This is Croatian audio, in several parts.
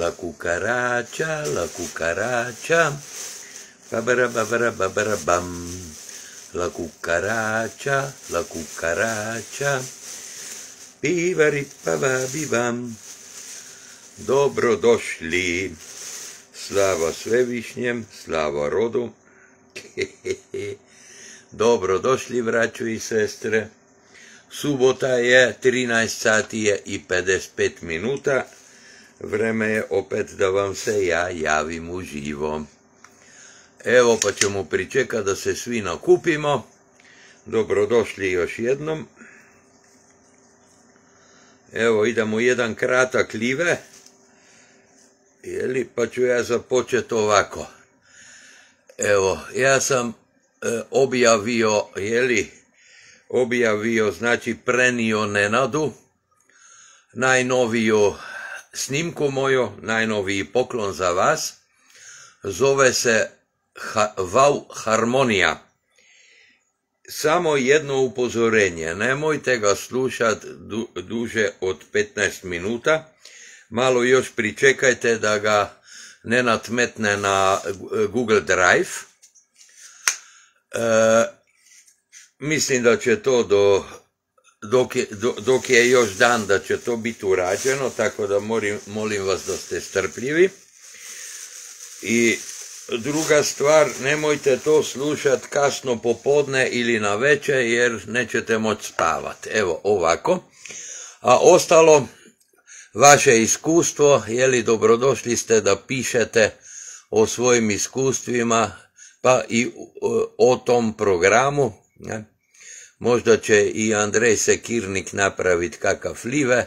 La cucaracha, la cucaracha, babara bam. La cucaracha, la cucaracha, pivari pa bivam. Dobro došli, slava svevišnjem, slava rodu. Dobro došli, i sestre. Subota je, 13 sati i 55 minuta vreme je opet da vam se ja javim živo. Evo pa ćemo pričekati da se svi nakupimo. Dobrodošli još jednom. Evo idemo jedan kratak live. Jeli, pa ću ja započeti ovako. Evo, ja sam e, objavio, jeli, objavio, znači prenio Nenadu, najnoviju snimku moju, najnoviji poklon za vas, zove se ha, Vau Harmonija. Samo jedno upozorenje, nemojte ga slušati duže od 15 minuta, malo još pričekajte da ga ne natmetne na Google Drive. E, mislim da će to do dok je, dok je još dan da će to biti urađeno, tako da morim, molim vas da ste strpljivi. I druga stvar, nemojte to slušati kasno popodne ili na večer jer nećete moći spavati. Evo ovako. A ostalo, vaše iskustvo, je li dobrodošli ste da pišete o svojim iskustvima pa i e, o tom programu. Ne? Možda će i Andrej Sekirnik napraviti kakav live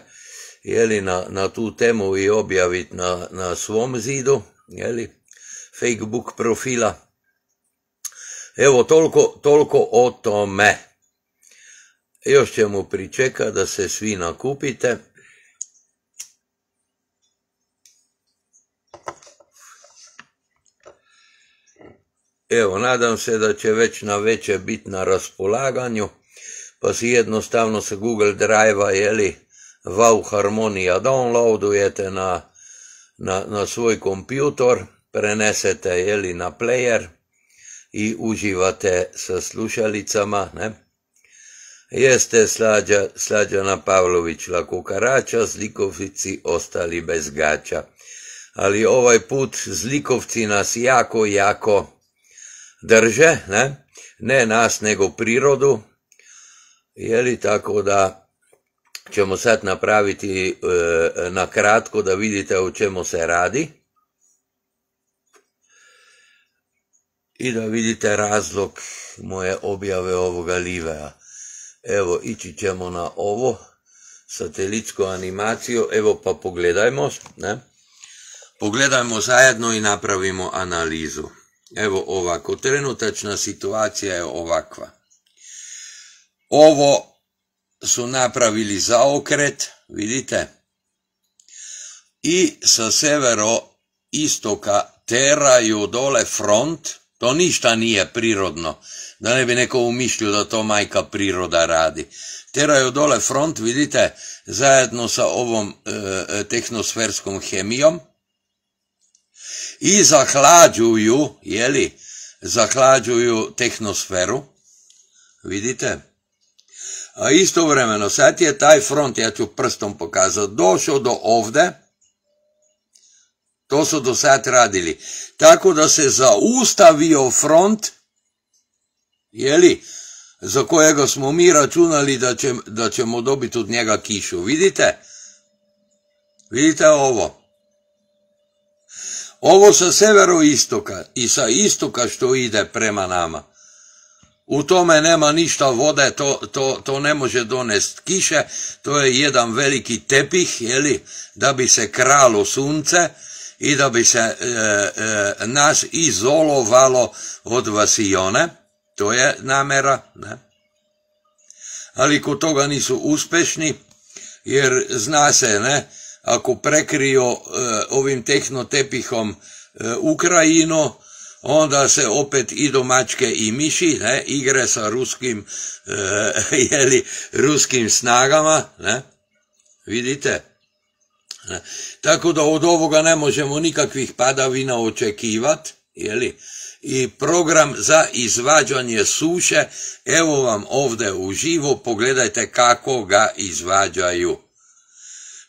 jeli, na, na tu temu i objaviti na, na svom zidu, jeli, Facebook profila. Evo, toliko, toliko o tome. Još ćemo pričekati da se svi nakupite. Evo, nadam se da će već na veće biti na raspolaganju pa si jednostavno se Google Drive-a, jeli, Wow Harmonija downloadujete na, na, na svoj kompjutor, prenesete, jeli, na player i uživate sa slušalicama, ne? Jeste slađa, Slađana pavlović kukarača, zlikovci ostali bez gača. Ali ovaj put zlikovci nas jako, jako drže, ne? Ne nas, nego prirodu, li tako da ćemo sad napraviti nakratko e, na kratko da vidite o čemu se radi i da vidite razlog moje objave ovoga livea. Evo, ići ćemo na ovo satelitsku animaciju, evo pa pogledajmo, ne? Pogledajmo zajedno i napravimo analizu. Evo ovako, trenutačna situacija je ovakva. Ovo su napravili zaokret, vidite, i sa severo-istoka teraju dole front, to ništa nije prirodno, da ne bi neko umišljio da to majka priroda radi. Teraju dole front, vidite, zajedno sa ovom e, e, tehnosferskom hemijom i zahlađuju, jeli, zahlađuju tehnosferu, vidite, a istovremeno, sad je taj front, ja ću prstom pokazati, došao do ovde, to su do sad radili. Tako da se zaustavio front, jeli, za kojega smo mi računali da, da ćemo dobiti od njega kišu. Vidite? Vidite ovo. Ovo sa istoka i sa istoka što ide prema nama. U tome nema ništa vode, to, to, to ne može donest kiše, to je jedan veliki tepih, jeli, da bi se kralo sunce i da bi se e, e, nas izolovalo od vasijone, to je namera, ne? ali kod toga nisu uspešni, jer zna se, ne, ako prekrio e, ovim tehnotepihom Ukrajino, onda se opet i domačke i miši, ne, igre sa ruskim, e, jeli, ruskim snagama, ne, vidite. Ne? Tako da od ovoga ne možemo nikakvih padavina očekivati, jeli, i program za izvađanje suše, evo vam ovdje uživo, pogledajte kako ga izvađaju.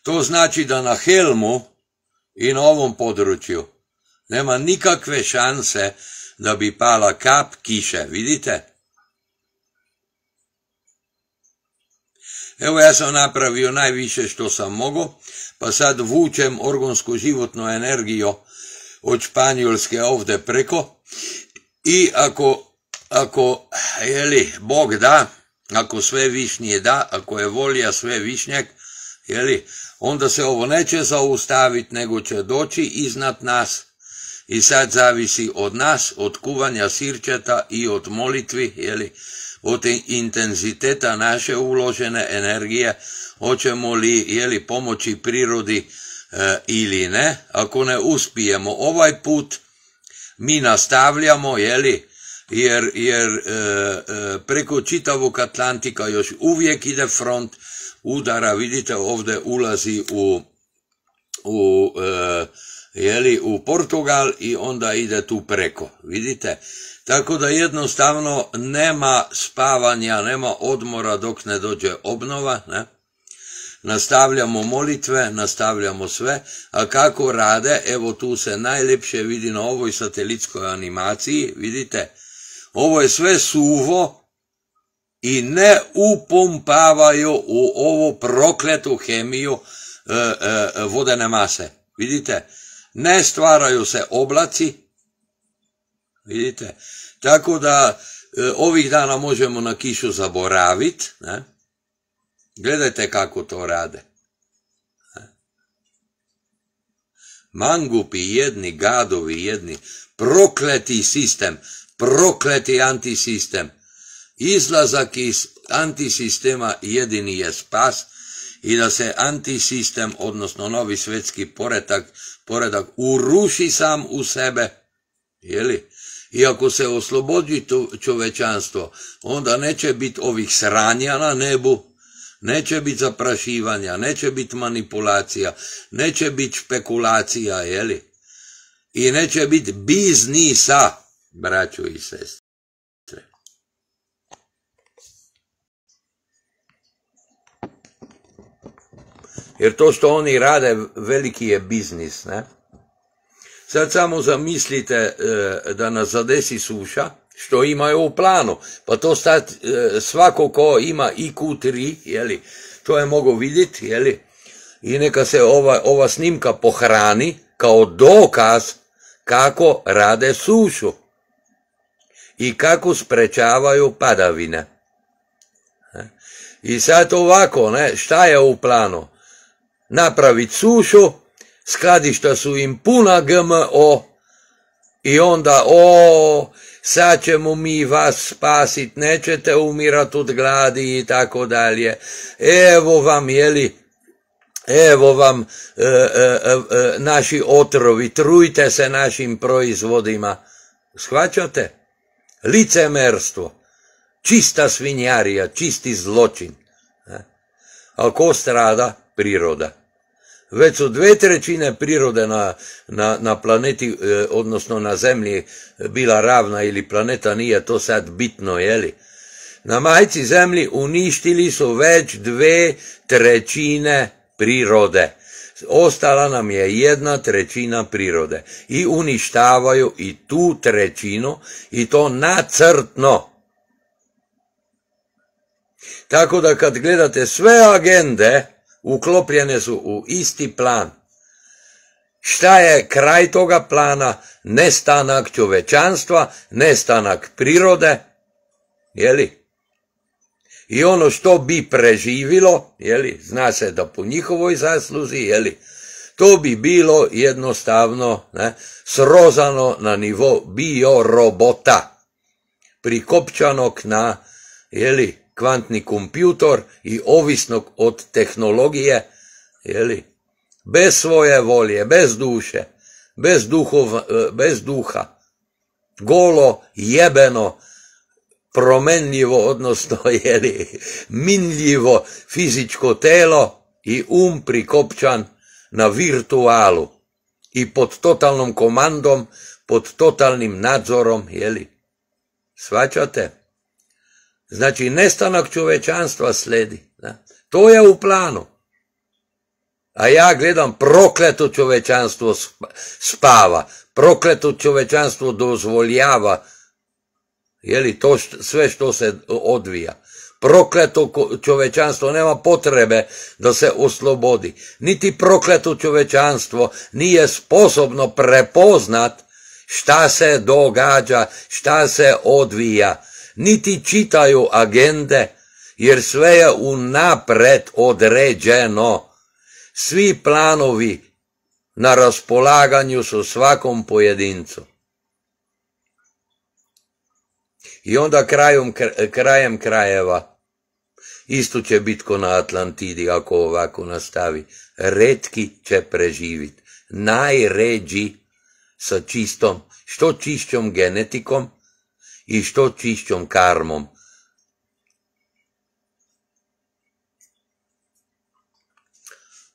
To znači da na Helmu i na ovom području nema nikakve šanse da bi pala kap kiše, vidite? Evo ja sam napravio najviše što sam mogao, pa sad vučem orgonsku životnu energiju od Španjolske ovdje preko i ako, ako jeli, Bog da, ako sve višnje da, ako je volja sve višnjak, jeli, onda se ovo neće zaustaviti, nego će doći iznad nas i sad zavisi od nas, od kuvanja sirčeta i od molitvi, jeli, od intenziteta naše uložene energije, hoćemo li jeli, pomoći prirodi e, ili ne. Ako ne uspijemo ovaj put, mi nastavljamo, jeli, jer, jer e, e, preko čitavog Atlantika još uvijek ide front udara, vidite ovdje ulazi u, u jeli, u Portugal i onda ide tu preko, vidite? Tako da jednostavno nema spavanja, nema odmora dok ne dođe obnova, ne? Nastavljamo molitve, nastavljamo sve, a kako rade, evo tu se najljepše vidi na ovoj satelitskoj animaciji, vidite, ovo je sve suvo i ne upompavaju u ovo prokletu hemiju e, e, vodene mase, vidite, ne stvaraju se oblaci, vidite, tako da e, ovih dana možemo na kišu zaboraviti, Gledajte kako to rade. Mangupi jedni, gadovi jedni, prokleti sistem, prokleti antisistem. Izlazak iz antisistema jedini je spas, i da se antisistem, odnosno novi svjetski poredak, poredak uruši sam u sebe, jeli? I ako se oslobodi čovečanstvo, onda neće biti ovih sranja na nebu, neće biti zaprašivanja, neće biti manipulacija, neće biti špekulacija, jeli? I neće biti biznisa, braću i sestre. Jer to što oni rade, veliki je biznis, ne? Sad samo zamislite e, da nas zadesi suša, što imaju u planu. Pa to sad e, svako ko ima IQ3, jeli, to je mogo vidjeti, jeli, i neka se ova, ova snimka pohrani kao dokaz kako rade sušu i kako sprečavaju padavine. E? I sad ovako, ne, šta je u planu? napraviti sušu, skladišta su im puna GMO i onda o, sad ćemo mi vas spasit, nećete umirat od gladi i tako dalje. Evo vam, jeli, evo vam e, e, e, naši otrovi, trujte se našim proizvodima. Shvaćate? Licemerstvo, čista svinjarija, čisti zločin. A ko strada? Priroda. Već su dve trećine prirode na, na, na planeti, e, odnosno na zemlji, e, bila ravna ili planeta nije to sad bitno, jeli? Na majci zemlji uništili su već dve trećine prirode. Ostala nam je jedna trećina prirode i uništavaju i tu trećinu i to nacrtno. Tako da kad gledate sve agende uklopljene su u isti plan. Šta je kraj toga plana? Nestanak čovečanstva, nestanak prirode, jeli? I ono što bi preživilo, jeli, zna se da po njihovoj zasluzi, jeli, to bi bilo jednostavno ne, srozano na nivo biorobota, prikopčanog na, jeli, kvantni kompjutor i ovisnog od tehnologije, jeli, bez svoje volje, bez duše, bez, e, bez duha, golo, jebeno, promenljivo, odnosno jeli, minljivo fizičko telo i um prikopčan na virtualu i pod totalnom komandom, pod totalnim nadzorom, jeli. Svačate? Znači, nestanak čovečanstva sledi. To je u planu. A ja gledam, prokleto čovečanstvo spava, prokleto čovečanstvo dozvoljava, je li to sve što se odvija. Prokleto čovečanstvo nema potrebe da se oslobodi. Niti prokleto čovečanstvo nije sposobno prepoznat šta se događa, šta se odvija niti čitaju agende, jer sve je unapred određeno. Svi planovi na raspolaganju su svakom pojedincu. I onda krajom, krajem krajeva, isto će biti ko na Atlantidi ako ovako nastavi, redki će preživiti. Najređi sa čistom, što čišćom genetikom, i što čišćom karmom.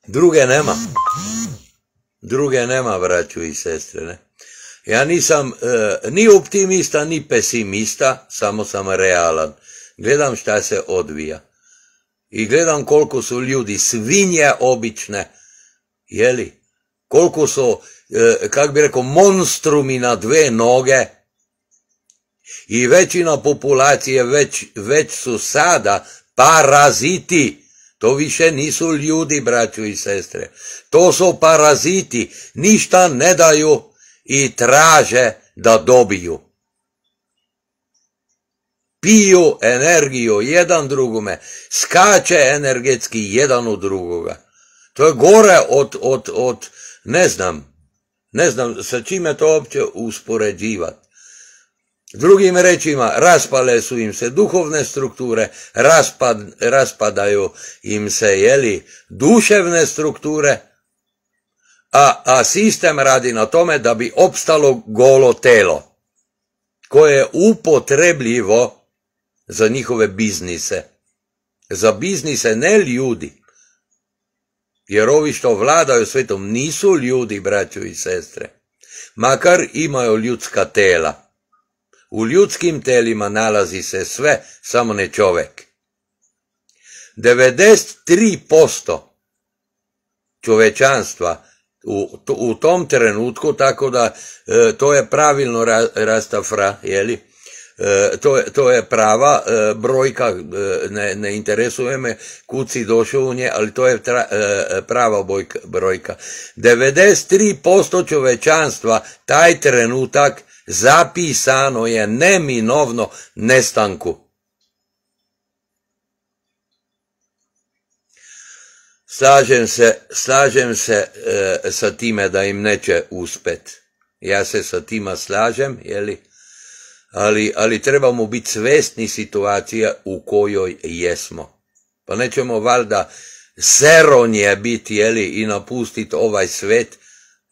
Druge nema. Druge nema, braću i sestre. Ne? Ja nisam e, ni optimista, ni pesimista, samo sam realan. Gledam šta se odvija. I gledam koliko su ljudi svinje obične, jeli? Koliko su, e, kak bi rekao, monstrumi na dve noge, i većina populacije već, već su sada paraziti. To više nisu ljudi, braću i sestre. To su paraziti. Ništa ne daju i traže da dobiju. Piju energiju jedan drugome. Skače energetski jedan u drugoga. To je gore od, od, od ne znam, ne znam sa čime to uopće uspoređivati. Drugim rečima, raspale su im se duhovne strukture, raspad, raspadaju im se, jeli, duševne strukture, a, a sistem radi na tome da bi opstalo golo telo, koje je upotrebljivo za njihove biznise. Za biznise ne ljudi, jer ovi što vladaju svetom nisu ljudi, braću i sestre, makar imaju ljudska tela. U ljudskim telima nalazi se sve, samo ne čovek. 93% čovečanstva u, u tom trenutku, tako da e, to je pravilno rastafra, jeli? E, to, je prava e, brojka, ne, interesuje me kud došao u nje, ali to je prava prava brojka. 93% čovečanstva taj trenutak zapisano je neminovno nestanku. Slažem se, slažem se e, sa time da im neće uspet. Ja se sa tima slažem, jeli? Ali, ali trebamo biti svjesni situacije u kojoj jesmo. Pa nećemo valjda seronje biti, jeli, i napustiti ovaj svet,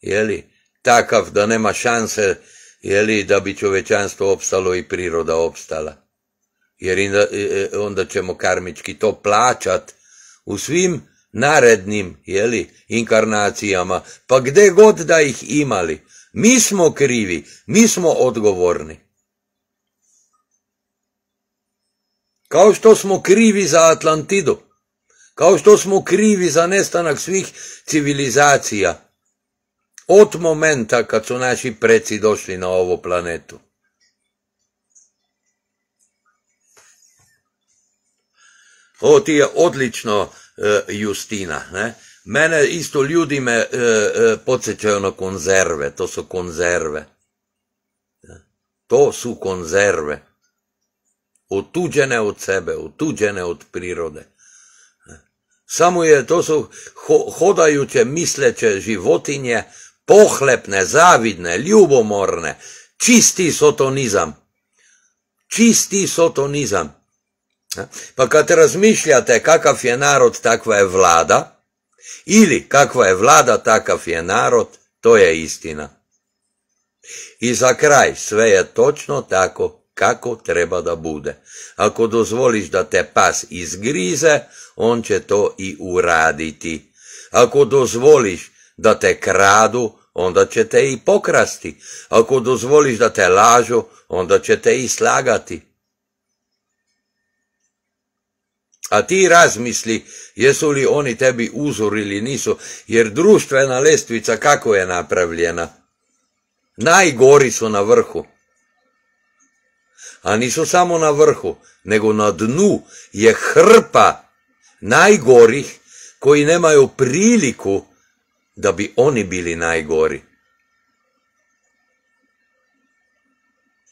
jeli, takav da nema šanse je li da bi čovečanstvo opstalo i priroda opstala. Jer e, e, onda, ćemo karmički to plaćat u svim narednim jeli, inkarnacijama, pa gdje god da ih imali. Mi smo krivi, mi smo odgovorni. Kao što smo krivi za Atlantidu, kao što smo krivi za nestanak svih civilizacija, od momenta kad su naši preci došli na ovu planetu. Ovo ti je odlično, e, Justina, Mene isto ljudi me e, e, podsjećaju na konzerve, to su konzerve. To su konzerve. Otuđene od sebe, otuđene od prirode. Samo je, to su hodajuće, misleće životinje pohlepne, zavidne, ljubomorne, čisti sotonizam. Čisti sotonizam. Pa kad razmišljate kakav je narod, takva je vlada, ili kakva je vlada, takav je narod, to je istina. I za kraj sve je točno tako kako treba da bude. Ako dozvoliš da te pas izgrize, on će to i uraditi. Ako dozvoliš da te kradu, onda će te i pokrasti. Ako dozvoliš da te lažu, onda će te i slagati. A ti razmisli jesu li oni tebi uzor ili nisu, jer društvena lestvica kako je napravljena? Najgori su na vrhu. A nisu samo na vrhu, nego na dnu je hrpa najgorih koji nemaju priliku da bi oni bili najgori.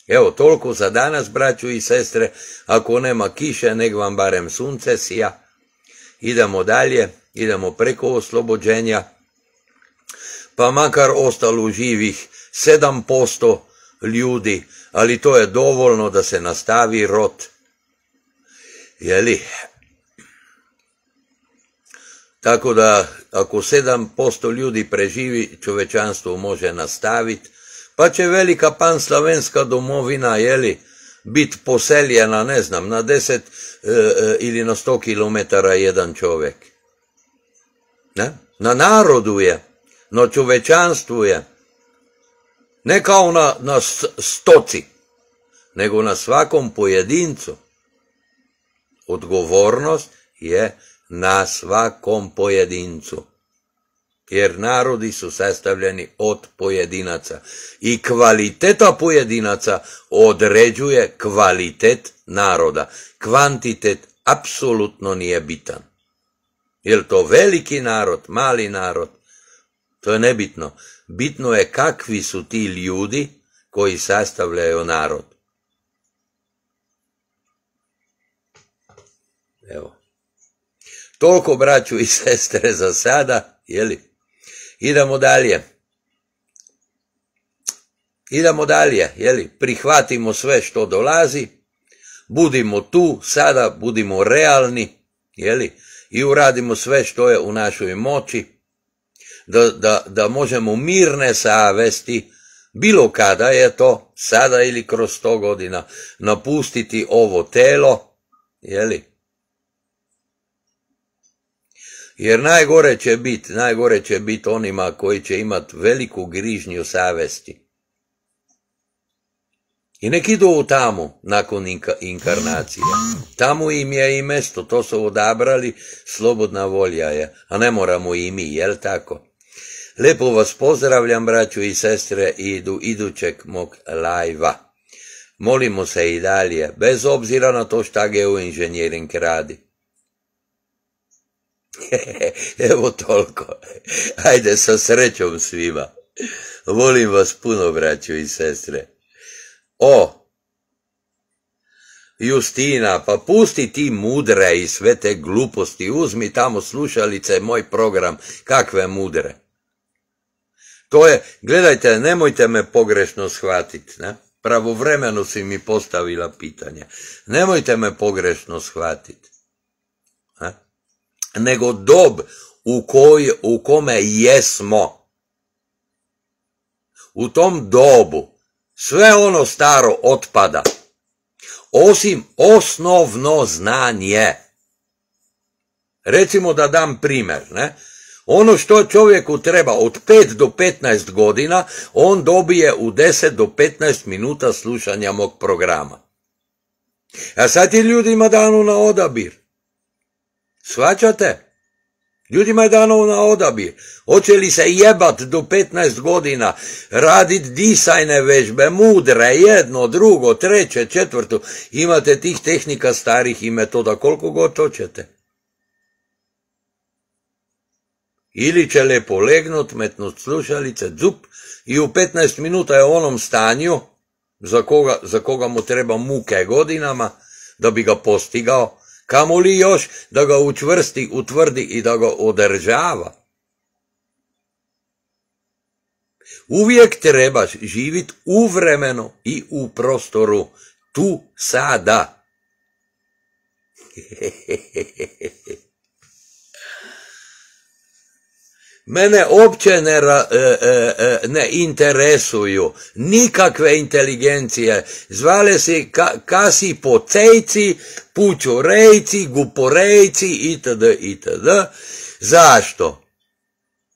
Evo, toliko za danas, braću i sestre, ako nema kiše, nek vam barem sunce sija. Idemo dalje, idemo preko oslobođenja, pa makar ostalo živih 7% ljudi, ali to je dovoljno da se nastavi rot. Jeli, tako da ako 7% ljudi preživi, čovečanstvo može nastaviti, pa će velika panslavenska domovina, jeli, bit poseljena, ne znam, na 10 e, e, ili na 100 km jedan čovjek. Na narodu je, na čovečanstvu je. Ne kao na stoci, nego na svakom pojedincu. Odgovornost je na svakom pojedincu. Jer narodi su sastavljeni od pojedinaca i kvaliteta pojedinaca određuje kvalitet naroda. Kvantitet apsolutno nije bitan. Jel to veliki narod, mali narod? To je nebitno. Bitno je kakvi su ti ljudi koji sastavljaju narod. Evo. Toliko braću i sestre za sada, jeli? Idemo dalje. Idemo dalje, jeli? Prihvatimo sve što dolazi, budimo tu, sada budimo realni, jeli? I uradimo sve što je u našoj moći, da, da, da možemo mirne savesti, bilo kada je to, sada ili kroz sto godina, napustiti ovo telo, jeli? Jer najgore će biti, najgore će biti onima koji će imati veliku grižnju savesti. I nek idu tamo nakon inkarnacije. Tamo im je i mesto, to su odabrali, slobodna volja je, a ne moramo i mi, jel tako? Lepo vas pozdravljam, braću i sestre, i do idućeg mog lajva. Molimo se i dalje, bez obzira na to šta geoinženjering radi. Evo toliko. Ajde sa srećom svima. Volim vas puno, braćo i sestre. O, Justina, pa pusti ti mudre i sve te gluposti. Uzmi tamo slušalice, moj program, kakve mudre. To je, gledajte, nemojte me pogrešno shvatiti, Pravovremeno si mi postavila pitanje. Nemojte me pogrešno shvatiti nego dob u, koj, u kome jesmo. U tom dobu sve ono staro otpada, osim osnovno znanje. Recimo da dam primjer, ne? Ono što čovjeku treba od 5 do 15 godina, on dobije u 10 do 15 minuta slušanja mog programa. A sad je ljudima dano na odabir. Shvaćate? Ljudima je dano na odabir. Hoće li se jebat do 15 godina, radit disajne vežbe, mudre, jedno, drugo, treće, četvrto. Imate tih tehnika starih i metoda koliko god hoćete. Ili će lepo legnut, metnut slušalice, zup i u 15 minuta je u onom stanju za koga mu treba muke godinama da bi ga postigao Kamo li još da ga učvrsti, utvrdi i da ga održava. Uvijek trebaš živit u vremenu i u prostoru, tu sada. Mene opće ne, e, e, e, ne interesuju nikakve inteligencije. Zvale se ka, pocejci pućorejci, guporejci itd. itd. Zašto?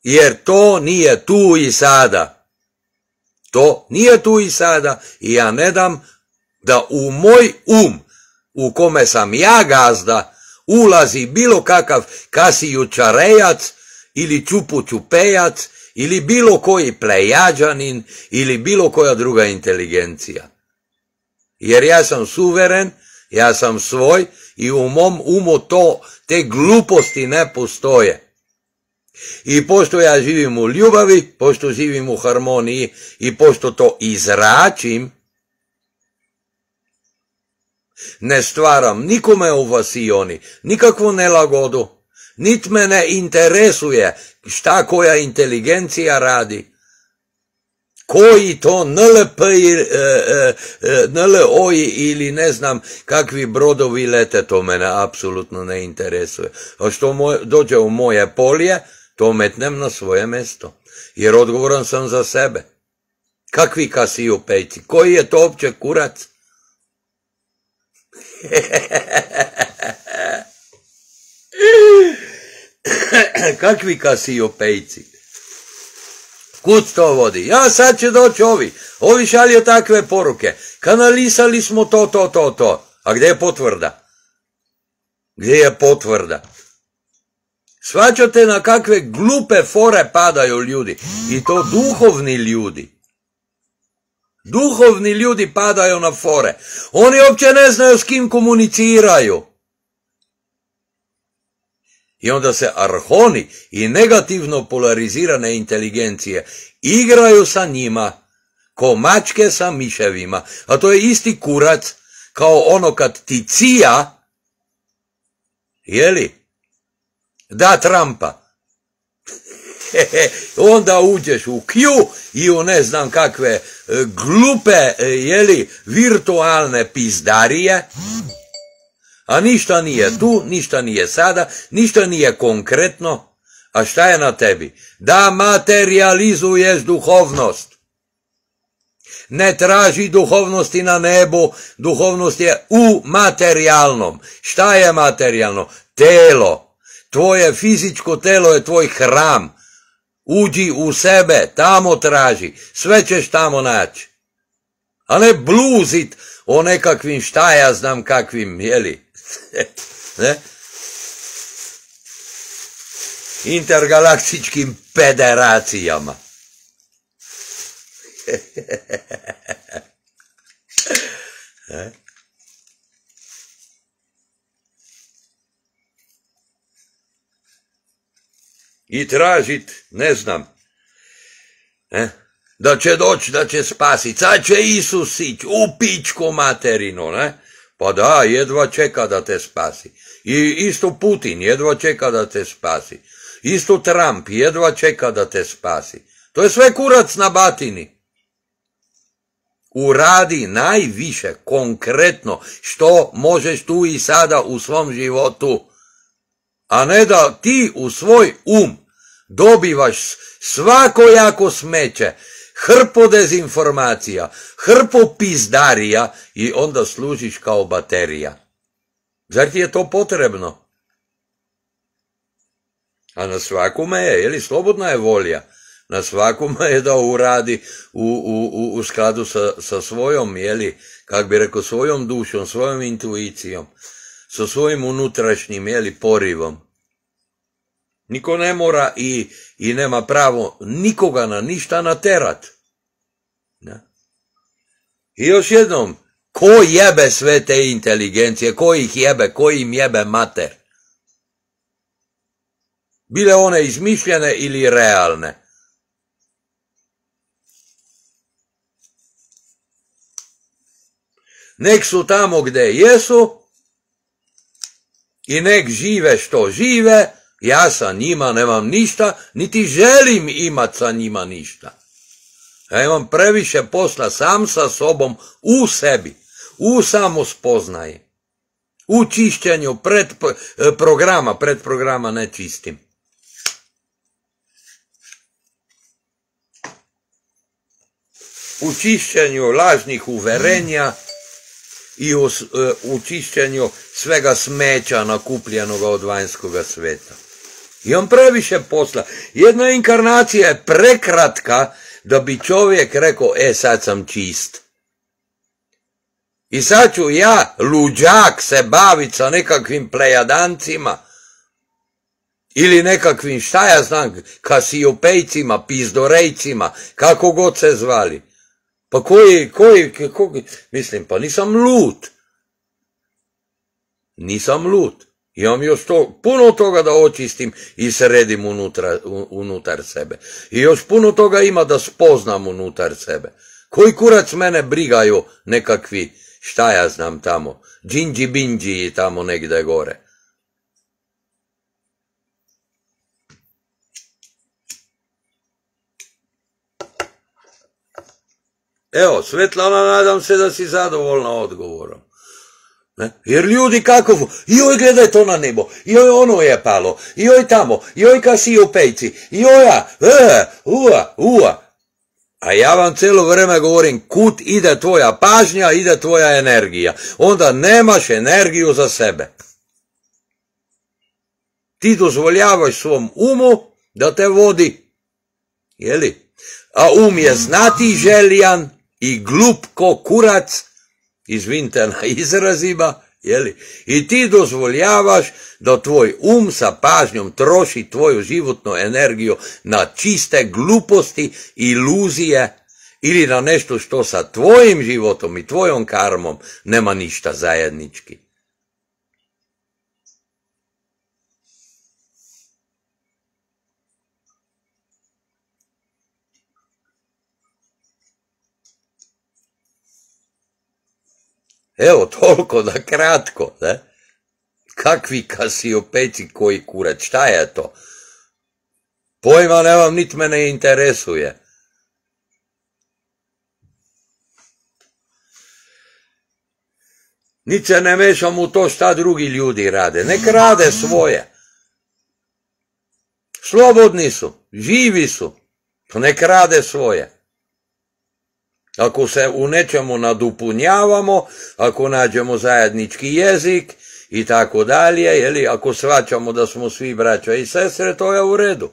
Jer to nije tu i sada. To nije tu i sada i ja ne dam da u moj um u kome sam ja gazda ulazi bilo kakav učarejac ili Čupu Čupejac, ili bilo koji plejađanin, ili bilo koja druga inteligencija. Jer ja sam suveren, ja sam svoj i u mom umu to, te gluposti ne postoje. I pošto ja živim u ljubavi, pošto živim u harmoniji i pošto to izračim, ne stvaram nikome u vasioni, nikakvu nelagodu, Nit me ne interesuje šta koja inteligencija radi. Koji to NLP, e, e, e, NLO-i ili ne znam kakvi brodovi lete, to mene apsolutno ne interesuje. A što dođe u moje polje, to metnem na svoje mesto. Jer odgovoran sam za sebe. Kakvi pejci? Koji je to opće kurac? Kakvi pejci? Kud to vodi? Ja sad će doći ovi. Ovi šalje takve poruke. Kanalisali smo to, to, to, to. A gdje je potvrda? Gdje je potvrda? Svaćate na kakve glupe fore padaju ljudi. I to duhovni ljudi. Duhovni ljudi padaju na fore. Oni uopće ne znaju s kim komuniciraju. I onda se arhoni i negativno polarizirane inteligencije igraju sa njima, ko mačke sa miševima. A to je isti kurac kao ono kad ti cija, jeli, da trampa. onda uđeš u Q i u ne znam kakve e, glupe, e, jeli, virtualne pizdarije. A ništa nije tu, ništa nije sada, ništa nije konkretno. A šta je na tebi? Da materializuješ duhovnost. Ne traži duhovnosti na nebu, duhovnost je u materijalnom. Šta je materijalno? Telo. Tvoje fizičko telo je tvoj hram. Uđi u sebe, tamo traži, sve ćeš tamo naći. A ne bluzit o nekakvim šta ja znam kakvim, jeli? ne? Intergalaktičkim pederacijama. I tražit, ne znam. Ne? da će doći, da će spasiti, sad će Isus ići u pičku materinu, ne? Pa da, jedva čeka da te spasi. I isto Putin jedva čeka da te spasi. Isto Trump jedva čeka da te spasi. To je sve kurac na batini. Uradi najviše, konkretno, što možeš tu i sada u svom životu. A ne da ti u svoj um dobivaš svako jako smeće, hrpu dezinformacija, hrpu pizdarija i onda služiš kao baterija. Zar ti je to potrebno? A na svakome je, jeli slobodna je volja, na svakome je da uradi u, u, u skladu sa, sa svojom, jeli, kak bi rekao, svojom dušom, svojom intuicijom, sa svojim unutrašnjim, li porivom. Niko ne mora i, i nema pravo nikoga na ništa naterat. I još jednom, ko jebe sve te inteligencije, ko ih jebe, ko im jebe mater? Bile one izmišljene ili realne? Nek su tamo gde jesu i nek žive što žive, ja sa njima nemam ništa, niti želim imat sa njima ništa. Ja imam previše posla sam sa sobom u sebi, u samospoznaji, u čišćenju pred eh, programa, pred programa ne čistim. U čišćenju lažnih uverenja i eh, u, čišćenju svega smeća nakupljenoga od vanjskoga sveta on previše posla. Jedna inkarnacija je prekratka da bi čovjek rekao, e sad sam čist. I sad ću ja, luđak, se bavit sa nekakvim plejadancima ili nekakvim, šta ja znam, kasijopejcima, pizdorejcima, kako god se zvali. Pa koji, koji, koji, mislim, pa nisam lut Nisam lut imam još to, puno toga da očistim i sredim unutra, unutar sebe. I još puno toga ima da spoznam unutar sebe. Koji kurac mene brigaju nekakvi, šta ja znam tamo, džinđi binđi tamo negde gore. Evo, Svetlana, nadam se da si zadovoljna odgovorom. Jer ljudi kako, joj gledaj to na nebo, joj ono je palo, joj tamo, joj kasi u pejci, joja, ja, e, ua, ua. A ja vam cijelo vrijeme govorim kud ide tvoja pažnja, ide tvoja energija. Onda nemaš energiju za sebe. Ti dozvoljavaš svom umu da te vodi. Jeli? A um je znati željan i glup ko kurac izvinite na izrazima, jeli? I ti dozvoljavaš da tvoj um sa pažnjom troši tvoju životnu energiju na čiste gluposti, iluzije ili na nešto što sa tvojim životom i tvojom karmom nema ništa zajednički. Evo, toliko da kratko, ne? Kakvi kasiopeci koji kurac, šta je to? Pojma nemam, nit me ne interesuje. Nit se ne mešam u to šta drugi ljudi rade. Nek rade svoje. Slobodni su, živi su. Nek rade svoje. Ako se u nečemu nadupunjavamo, ako nađemo zajednički jezik i tako dalje, jeli, ako svačamo da smo svi braća i sestre, to je u redu.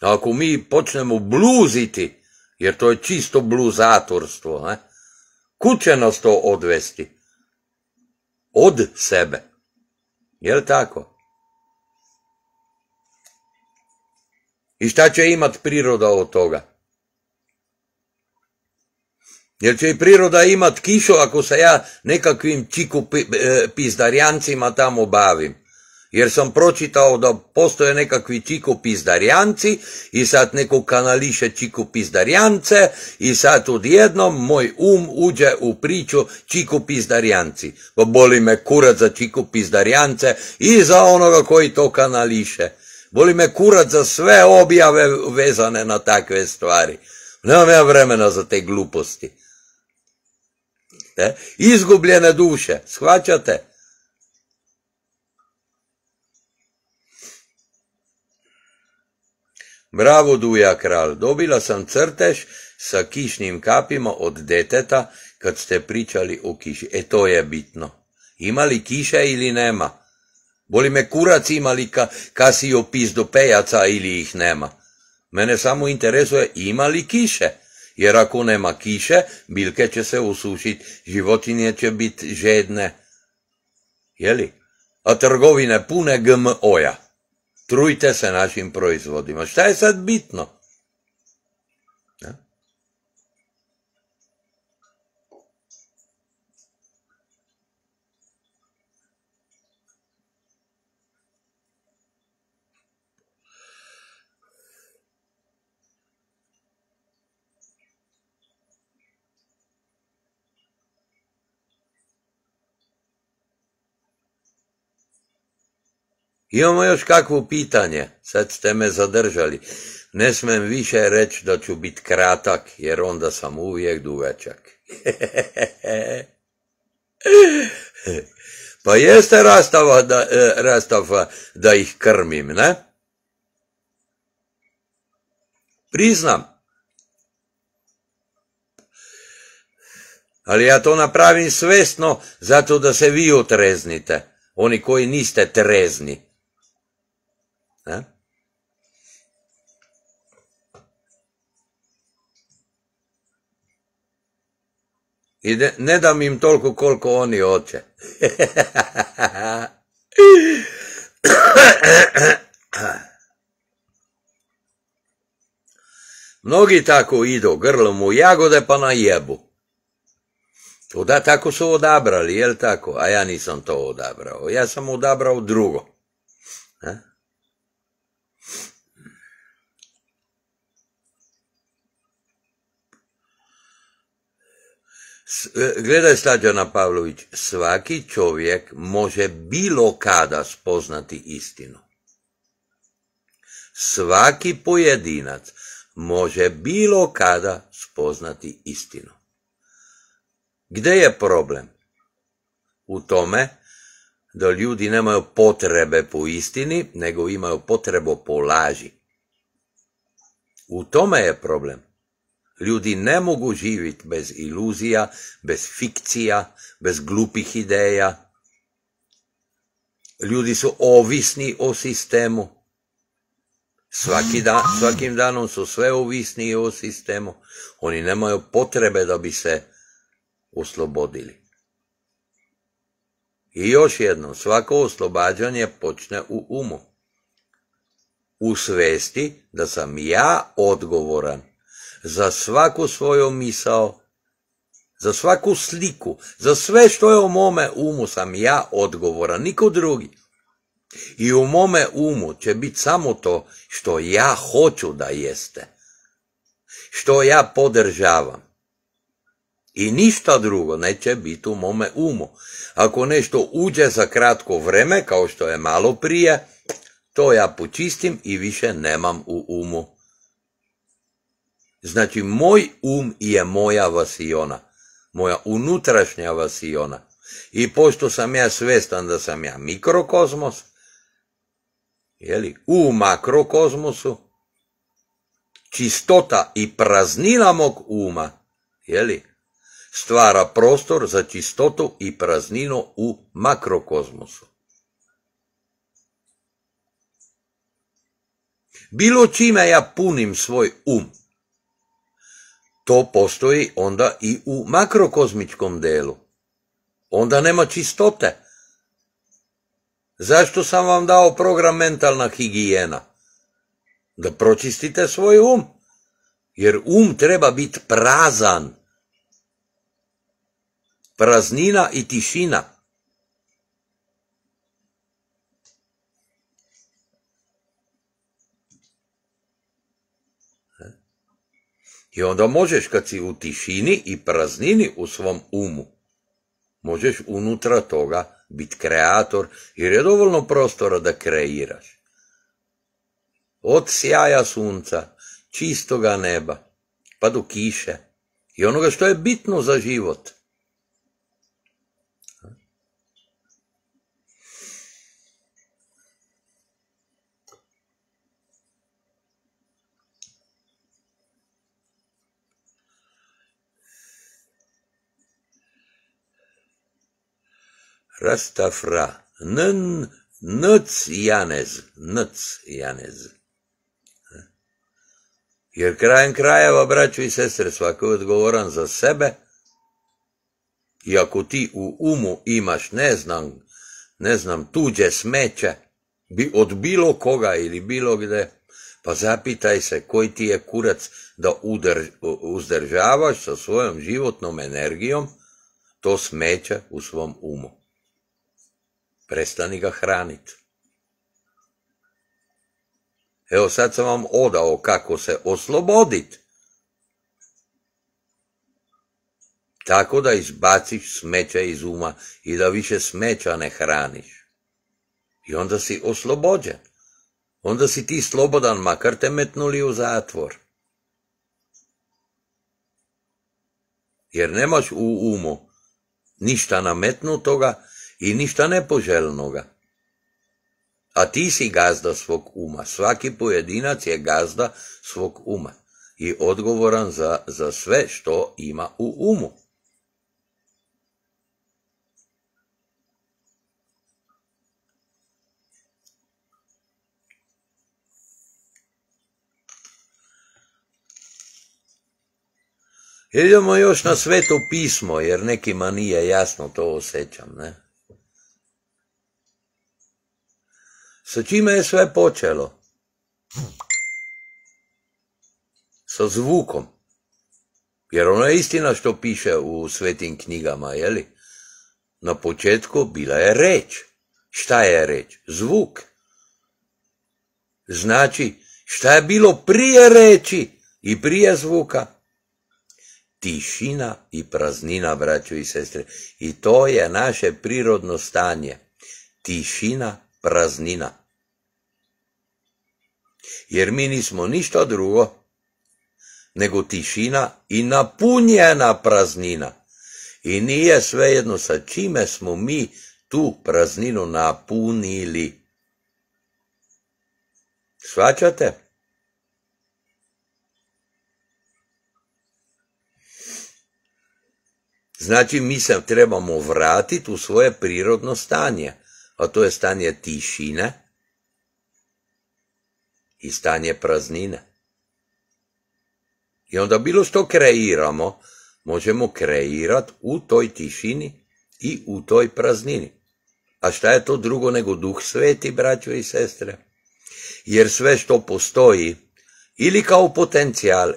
Ako mi počnemo bluziti, jer to je čisto bluzatorstvo, ne? Kud će nas to odvesti? Od sebe. Jel tako? I šta će imat priroda od toga? Jer će i priroda imat kišu ako se ja nekakvim čiku e, pizdarjancima tamo bavim. Jer sam pročitao da postoje nekakvi čiku pizdarjanci i sad neko kanališe čiku pizdarjance i sad odjednom moj um uđe u priču čiku pizdarjanci. Pa boli me kurac za čiku pizdarjance i za onoga koji to kanališe. Boli me kurac za sve objave vezane na takve stvari. Nemam ja vremena za te gluposti. Ne? Izgubljene duše, shvaćate? Bravo, Duja kral dobila sam crtež sa kišnim kapima od deteta, kad ste pričali o kiši. E to je bitno. Ima li kiše ili nema? Boli me kurac ima li ka, kasio pejaca ili ih nema. Mene samo interesuje ima li kiše jer ako nema kiše, biljke će se usušiti, životinje će biti žedne. Jeli? A trgovine pune GMO-ja. Trujte se našim proizvodima. Šta je sad bitno? Imamo još kakvo pitanje, sad ste me zadržali. Ne smem više reći da ću biti kratak, jer onda sam uvijek dugačak. pa jeste rastava da, e, da ih krmim, ne? Priznam. Ali ja to napravim svesno zato da se vi otreznite, oni koji niste trezni. Ne? I ne, dam im toliko koliko oni hoće. Mnogi tako idu, grlom u jagode pa na jebu. Oda, tako su odabrali, jel tako? A ja nisam to odabrao. Ja sam odabrao drugo. Ne? Gledaj Slađana Pavlović, svaki čovjek može bilo kada spoznati istinu. Svaki pojedinac može bilo kada spoznati istinu. Gdje je problem? U tome da ljudi nemaju potrebe po istini, nego imaju potrebu po laži. U tome je problem. Ljudi ne mogu živjeti bez iluzija, bez fikcija, bez glupih ideja. Ljudi su ovisni o sistemu. Svaki dan, svakim danom su sve ovisni o sistemu. Oni nemaju potrebe da bi se oslobodili. I još jedno, svako oslobađanje počne u umu. U svesti da sam ja odgovoran za svaku svoju misao, za svaku sliku, za sve što je u mome umu sam ja odgovoran, niko drugi. I u mome umu će biti samo to što ja hoću da jeste, što ja podržavam. I ništa drugo neće biti u mome umu. Ako nešto uđe za kratko vreme, kao što je malo prije, to ja počistim i više nemam u umu. Znači, moj um je moja vasiona, moja unutrašnja vasiona. I pošto sam ja svestan da sam ja mikrokozmos, jeli, u makrokozmosu, čistota i praznina mog uma, jeli, stvara prostor za čistotu i prazninu u makrokozmosu. Bilo čime ja punim svoj um, to postoji onda i u makrokozmičkom delu. Onda nema čistote. Zašto sam vam dao program mentalna higijena? Da pročistite svoj um. Jer um treba biti prazan. Praznina i tišina. I onda možeš kad si u tišini i praznini u svom umu, možeš unutra toga biti kreator jer je dovoljno prostora da kreiraš. Od sjaja sunca, čistoga neba, pa do kiše i onoga što je bitno za život – Rastafra, nn, nc janez, nc janez. Jer krajem krajeva, braću i sestre, svako je odgovoran za sebe. I ako ti u umu imaš, ne znam, ne znam, tuđe smeće, od bilo koga ili bilo gde, pa zapitaj se koji ti je kurac da uzdržavaš sa svojom životnom energijom to smeće u svom umu prestani ga hranit. Evo sad sam vam odao kako se osloboditi. Tako da izbaciš smeće iz uma i da više smeća ne hraniš. I onda si oslobođen. Onda si ti slobodan, makar te metnuli u zatvor. Jer nemaš u umu ništa toga i ništa nepoželjnoga. A ti si gazda svog uma. Svaki pojedinac je gazda svog uma i odgovoran za, za sve što ima u umu. Idemo još na sveto pismo, jer nekima nije jasno, to osjećam, ne? Sa čime je sve počelo? Sa zvukom. Jer ono je istina što piše u svetim knjigama, jeli? Na početku bila je reč. Šta je reč? Zvuk. Znači, šta je bilo prije reči i prije zvuka? Tišina i praznina, braćo i sestre. I to je naše prirodno stanje. Tišina, praznina jer mi nismo ništa drugo nego tišina i napunjena praznina. I nije svejedno sa čime smo mi tu prazninu napunili. Svačate? Znači mi se trebamo vratiti u svoje prirodno stanje, a to je stanje tišine, i stanje praznine. I onda bilo što kreiramo, možemo kreirati u toj tišini i u toj praznini. A šta je to drugo nego duh sveti, braćo i sestre? Jer sve što postoji, ili kao potencijal,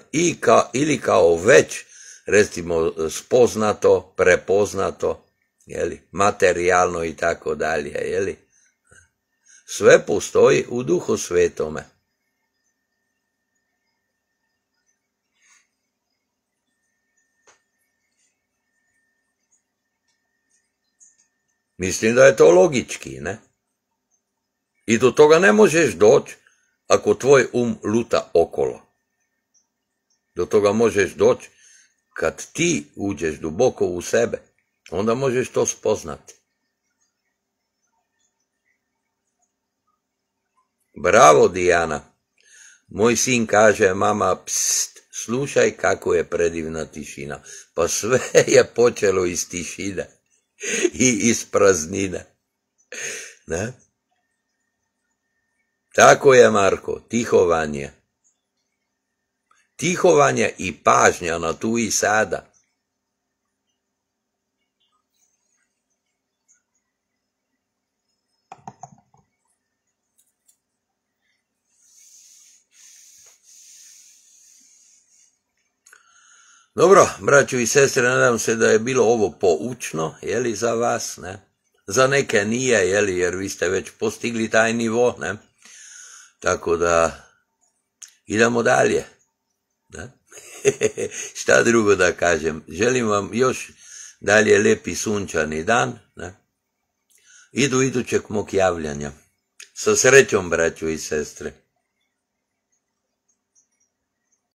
ili kao već, recimo, spoznato, prepoznato, jeli, materijalno i tako dalje, jeli? Sve postoji u duhu svetome. Mislim da je to logički, ne? I do toga ne možeš doći ako tvoj um luta okolo. Do toga možeš doći kad ti uđeš duboko u sebe, onda možeš to spoznati. Bravo, Dijana. Moj sin kaže, mama, pst, slušaj kako je predivna tišina. Pa sve je počelo iz tišine i iz praznina. Tako je, Marko, tihovanje. Tihovanje i pažnja na tu i sada. Dobro, braću i sestre, nadam se da je bilo ovo poučno, je li, za vas, ne? Za neke nije, je li, jer vi ste već postigli taj nivo, ne? Tako da idemo dalje. Šta drugo da kažem? Želim vam još dalje lepi sunčani dan, ne? Idu idućeg mog javljanja. Sa srećom, braću i sestre.